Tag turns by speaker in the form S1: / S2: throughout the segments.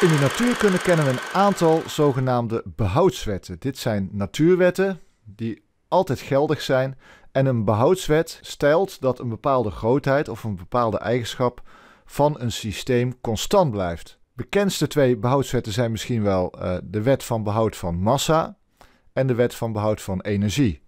S1: In de natuurkunde kennen we een aantal zogenaamde behoudswetten. Dit zijn natuurwetten die altijd geldig zijn. En een behoudswet stelt dat een bepaalde grootheid of een bepaalde eigenschap van een systeem constant blijft. Bekendste twee behoudswetten zijn misschien wel eh, de wet van behoud van massa en de wet van behoud van energie.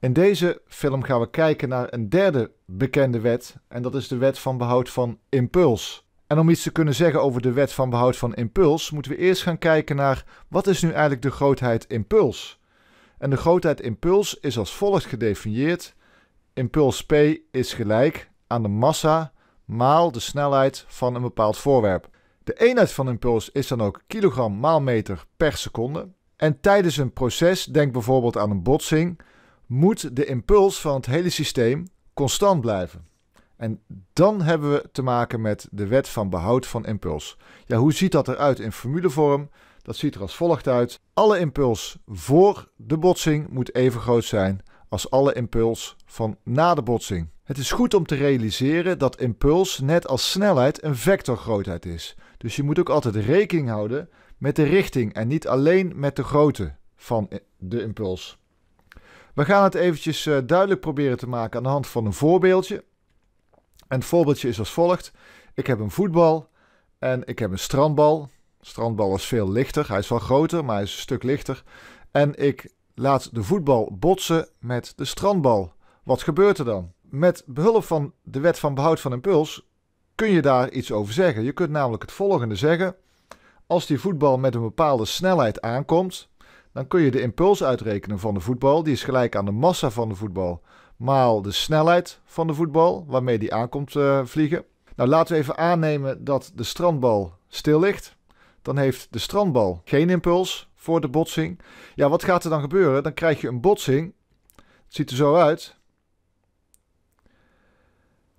S1: In deze film gaan we kijken naar een derde bekende wet en dat is de wet van behoud van impuls. En om iets te kunnen zeggen over de wet van behoud van impuls, moeten we eerst gaan kijken naar wat is nu eigenlijk de grootheid impuls? En de grootheid impuls is als volgt gedefinieerd. Impuls P is gelijk aan de massa maal de snelheid van een bepaald voorwerp. De eenheid van impuls is dan ook kilogram maal meter per seconde. En tijdens een proces, denk bijvoorbeeld aan een botsing, moet de impuls van het hele systeem constant blijven. En dan hebben we te maken met de wet van behoud van impuls. Ja, hoe ziet dat eruit in formulevorm? Dat ziet er als volgt uit. Alle impuls voor de botsing moet even groot zijn als alle impuls van na de botsing. Het is goed om te realiseren dat impuls net als snelheid een vectorgrootheid is. Dus je moet ook altijd rekening houden met de richting en niet alleen met de grootte van de impuls. We gaan het eventjes eh, duidelijk proberen te maken aan de hand van een voorbeeldje. En het voorbeeldje is als volgt. Ik heb een voetbal en ik heb een strandbal. Strandbal is veel lichter. Hij is wel groter, maar hij is een stuk lichter. En ik laat de voetbal botsen met de strandbal. Wat gebeurt er dan? Met behulp van de wet van behoud van impuls kun je daar iets over zeggen. Je kunt namelijk het volgende zeggen. Als die voetbal met een bepaalde snelheid aankomt, dan kun je de impuls uitrekenen van de voetbal. Die is gelijk aan de massa van de voetbal maal de snelheid van de voetbal waarmee die aankomt uh, vliegen. Nou, laten we even aannemen dat de strandbal stil ligt. Dan heeft de strandbal geen impuls voor de botsing. Ja, wat gaat er dan gebeuren? Dan krijg je een botsing. Het ziet er zo uit.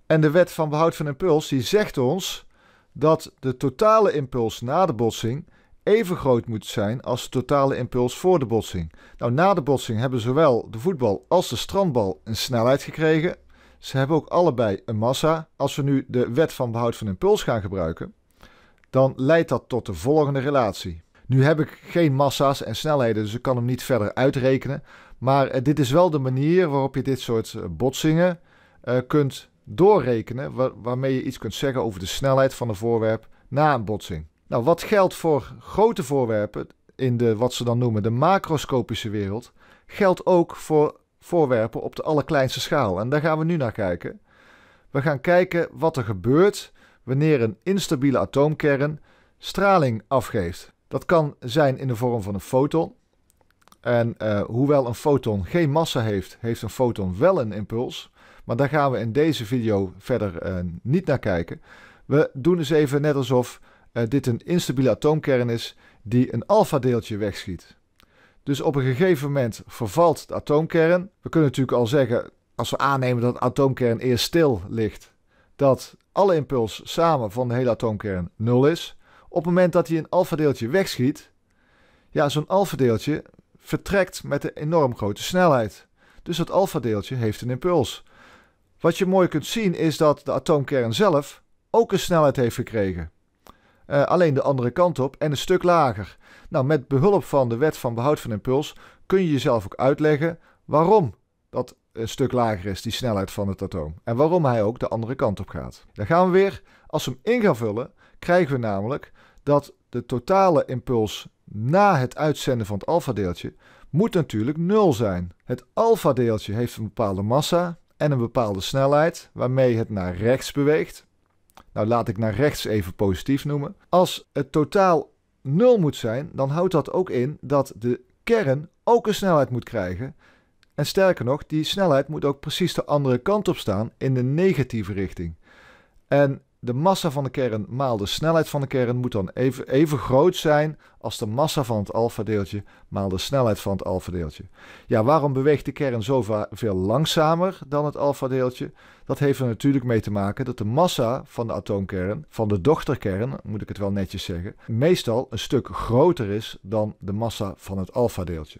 S1: En de wet van behoud van impuls die zegt ons dat de totale impuls na de botsing even groot moet zijn als de totale impuls voor de botsing. Nou, na de botsing hebben zowel de voetbal als de strandbal een snelheid gekregen. Ze hebben ook allebei een massa. Als we nu de wet van behoud van impuls gaan gebruiken, dan leidt dat tot de volgende relatie. Nu heb ik geen massa's en snelheden, dus ik kan hem niet verder uitrekenen. Maar eh, dit is wel de manier waarop je dit soort eh, botsingen eh, kunt doorrekenen, waarmee je iets kunt zeggen over de snelheid van een voorwerp na een botsing. Nou, wat geldt voor grote voorwerpen in de, wat ze dan noemen, de macroscopische wereld, geldt ook voor voorwerpen op de allerkleinste schaal. En daar gaan we nu naar kijken. We gaan kijken wat er gebeurt wanneer een instabiele atoomkern straling afgeeft. Dat kan zijn in de vorm van een foton. En eh, hoewel een foton geen massa heeft, heeft een foton wel een impuls. Maar daar gaan we in deze video verder eh, niet naar kijken. We doen dus even net alsof eh, dit een instabiele atoomkern is die een alfa-deeltje wegschiet. Dus op een gegeven moment vervalt de atoomkern. We kunnen natuurlijk al zeggen, als we aannemen dat de atoomkern eerst stil ligt, dat alle impuls samen van de hele atoomkern 0 is. Op het moment dat hij een alfa-deeltje wegschiet, ja, zo'n alfa-deeltje vertrekt met een enorm grote snelheid. Dus dat alfa-deeltje heeft een impuls. Wat je mooi kunt zien is dat de atoomkern zelf ook een snelheid heeft gekregen. Eh, alleen de andere kant op en een stuk lager. Nou, met behulp van de wet van behoud van impuls kun je jezelf ook uitleggen waarom dat een stuk lager is, die snelheid van het atoom. En waarom hij ook de andere kant op gaat. Dan gaan we weer, als we hem in gaan vullen, krijgen we namelijk dat de totale impuls na het uitzenden van het alfadeeltje moet natuurlijk 0 zijn. Het alfadeeltje heeft een bepaalde massa en een bepaalde snelheid waarmee het naar rechts beweegt. Nou, laat ik naar rechts even positief noemen. Als het totaal 0 moet zijn, dan houdt dat ook in dat de kern ook een snelheid moet krijgen. En sterker nog, die snelheid moet ook precies de andere kant op staan in de negatieve richting. En de massa van de kern maal de snelheid van de kern moet dan even, even groot zijn als de massa van het alfadeeltje maal de snelheid van het alfadeeltje. Ja, waarom beweegt de kern zo veel langzamer dan het alfadeeltje? Dat heeft er natuurlijk mee te maken dat de massa van de atoomkern, van de dochterkern, moet ik het wel netjes zeggen, meestal een stuk groter is dan de massa van het alfadeeltje.